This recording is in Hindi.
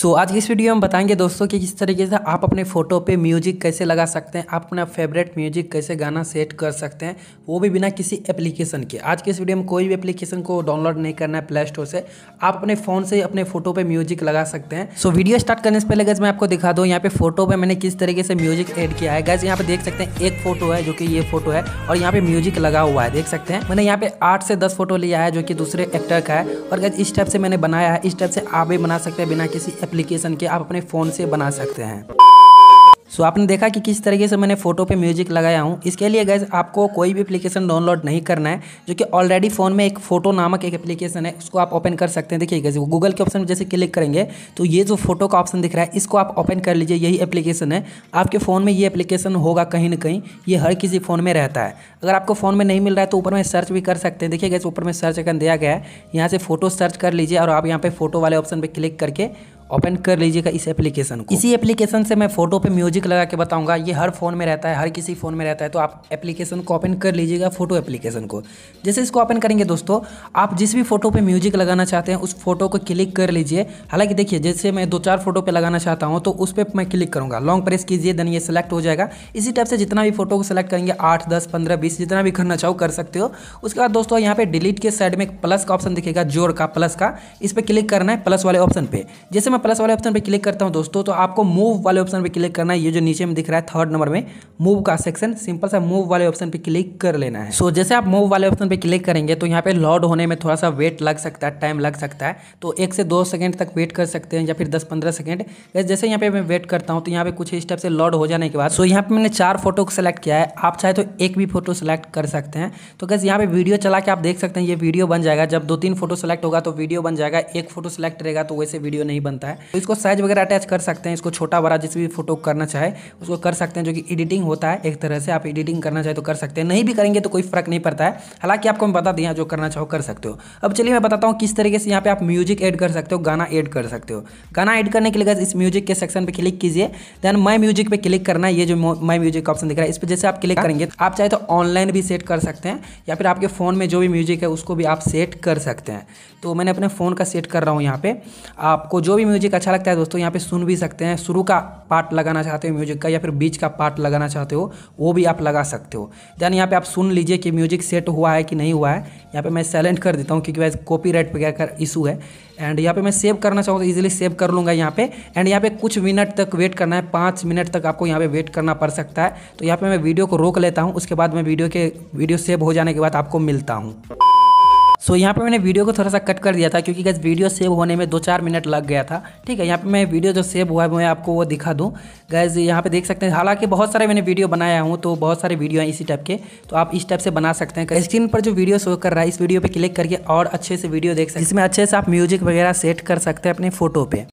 सो so, आज इस वीडियो में बताएंगे दोस्तों कि किस तरीके से आप अपने फ़ोटो पे म्यूजिक कैसे लगा सकते हैं आप अपना फेवरेट म्यूजिक कैसे गाना सेट कर सकते हैं वो भी बिना किसी एप्लीकेशन के आज के इस वीडियो में कोई भी एप्लीकेशन को डाउनलोड नहीं करना है प्ले स्टोर से आप अपने फ़ोन से अपने फ़ोटो पे म्यूजिक लगा सकते हैं सो so, वीडियो स्टार्ट करने से पहले गज मैं आपको दिखा दूँ यहाँ पे फोटो पर मैंने किस तरीके से म्यूजिक एड किया है गज यहाँ पे देख सकते हैं एक फोटो है जो कि ये फोटो है और यहाँ पे म्यूजिक लगा हुआ है देख सकते हैं मैंने यहाँ पे आठ से दस फोटो लिया है जो कि दूसरे एक्टर का है और गज इस टाइप से मैंने बनाया है इस टाइप से आप भी बना सकते हैं बिना किसी एप्लीकेशन के आप अपने फ़ोन से बना सकते हैं सो so, आपने देखा कि किस तरीके से मैंने फ़ोटो पे म्यूजिक लगाया हूँ इसके लिए गैस आपको कोई भी एप्लीकेशन डाउनलोड नहीं करना है जो कि ऑलरेडी फ़ोन में एक फ़ोटो नामक एक एप्लीकेशन है उसको आप ओपन कर सकते हैं देखिए गैस गूगल के ऑप्शन में जैसे क्लिक करेंगे तो ये जो फोटो का ऑप्शन दिख रहा है इसको आप ओपन कर लीजिए यही एप्लीकेशन है आपके फ़ोन में ये एप्लीकेशन होगा कहीं ना कहीं ये हर किसी फ़ोन में रहता है अगर आपको फ़ोन में नहीं मिल रहा है तो ऊपर में सर्च भी कर सकते हैं देखिए गैस ऊपर में सर्च आइकन दिया गया है यहाँ से फ़ोटो सर्च कर लीजिए और आप यहाँ पर फोटो वाले ऑप्शन पर क्लिक करके ओपन कर लीजिएगा इस एप्लीकेशन को इसी एप्लीकेशन से मैं फोटो पे म्यूजिक लगा के बताऊंगा ये हर फोन में रहता है हर किसी फोन में रहता है तो आप एप्लीकेशन को ओपन कर लीजिएगा फोटो एप्लीकेशन को जैसे इसको ओपन करेंगे दोस्तों आप जिस भी फोटो पे म्यूजिक लगाना चाहते हैं उस फोटो को क्लिक कर लीजिए हालांकि देखिए जैसे मैं दो चार फोटो पे लगाना चाहता हूँ तो उस पर मैं क्लिक करूँगा लॉन्ग प्रेस कीजिए देन ये सिलेक्ट हो जाएगा इसी टाइप से जितना भी फोटो को सिलेक्ट करेंगे आठ दस पंद्रह बीस जितना भी करना चाहो कर सकते हो उसके बाद दोस्तों यहाँ पे डिलीट के साइड में प्लस का ऑप्शन दिखेगा जोर का प्लस का इस पर क्लिक करना है प्लस वाले ऑप्शन पे जैसे मैं मैं प्लस वाले ऑप्शन पर क्लिक करता हूँ दोस्तों तो आपको मूव वाले ऑप्शन पर क्लिक करना है ये जो नीचे में दिख रहा है थर्ड नंबर में मूव का सेक्शन सिंपल सा मूव वाले ऑप्शन पर क्लिक कर लेना है सो so, जैसे आप मूव वाले ऑप्शन पर क्लिक करेंगे तो यहाँ पे लॉड होने में थोड़ा सा वेट लग सकता है टाइम लग सकता है तो एक से दो सेकेंड तक वेट कर सकते हैं या फिर दस पंद्रह सेकेंड जैसे यहाँ पे मैं वेट करता हूँ तो यहाँ पे कुछ स्टेप से लॉड हो जाने के बाद सो यहाँ पे मैंने चार फोटो को सेलेक्ट किया है आप चाहे तो एक भी फोटो सेलेक्ट कर सकते हैं तो कैसे यहाँ पे वीडियो चला के आप देख सकते हैं ये वीडियो बन जाएगा जब दो तीन फोटो सेलेक्ट होगा तो वीडियो बन जाएगा एक फोटो सेलेक्ट रहेगा तो वैसे वीडियो नहीं बनता है तो इसको साइज वगैरह अटैच कर सकते हैं इसको छोटा बड़ा जिस भी फोटो करना चाहे उसको कर सकते हैं जो कि एडिटिंग होता है एक तरह से आप एडिटिंग करना चाहे तो कर सकते हैं नहीं भी करेंगे तो कोई फर्क नहीं पड़ता है हालांकि आपको मैं बता दिया जो करना चाहो कर सकते हो अब चलिए मैं बताता हूँ किस तरीके से यहाँ पे आप म्यूजिक एड कर सकते हो गाना एड कर सकते हो गाना एड करने के लिए इस म्यूजिक के सेक्शन पर क्लिक कीजिए देन माई म्यूजिक पर क्लिक करना है ये जो माई म्यूजिक का ऑप्शन दिख रहा है इस पर जैसे आप क्लिक करेंगे आप चाहे तो ऑनलाइन भी सेट कर सकते हैं या फिर आपके फ़ोन में जो भी म्यूजिक है उसको भी आप सेट कर सकते हैं तो मैंने अपने फ़ोन का सेट कर रहा हूँ यहाँ पे आपको जो भी म्यूजिक म्यूजिक अच्छा लगता है दोस्तों यहाँ पे सुन भी सकते हैं शुरू का पार्ट लगाना चाहते हो म्यूजिक का या फिर बीच का पार्ट लगाना चाहते हो वो भी आप लगा सकते हो देन यहाँ पे आप सुन लीजिए कि म्यूजिक सेट हुआ है कि नहीं हुआ है यहाँ पे मैं सेलेंट कर देता हूँ क्योंकि वैसे कॉपी राइट पर क्या इशू है एंड यहाँ पे मैं सेव करना चाहूँ तो ईजिली सेव कर लूँगा यहाँ पे एंड यहाँ पे कुछ मिनट तक वेट करना है पाँच मिनट तक आपको यहाँ पे वेट करना पड़ सकता है तो यहाँ पे मैं वीडियो को रोक लेता हूँ उसके बाद मैं वीडियो के वीडियो सेव हो जाने के बाद आपको मिलता हूँ सो so, यहाँ पे मैंने वीडियो को थोड़ा सा कट कर दिया था क्योंकि गैस वीडियो सेव होने में दो चार मिनट लग गया था ठीक है यहाँ पे मैं वीडियो जो सेव हुआ है मैं आपको वो दिखा दूँ गैस यहाँ पे देख सकते हैं हालांकि बहुत सारे मैंने वीडियो बनाया हूँ तो बहुत सारे वीडियो हैं इसी टाइप के तो आप इस टाइप से बना सकते हैं स्क्रीन पर जो वीडियो शो कर रहा है इस वीडियो पर क्लिक करके और अच्छे से वीडियो देख सकते हैं इसमें अच्छे से आप म्यूजिक वगैरह सेट कर सकते हैं अपने फोटो पर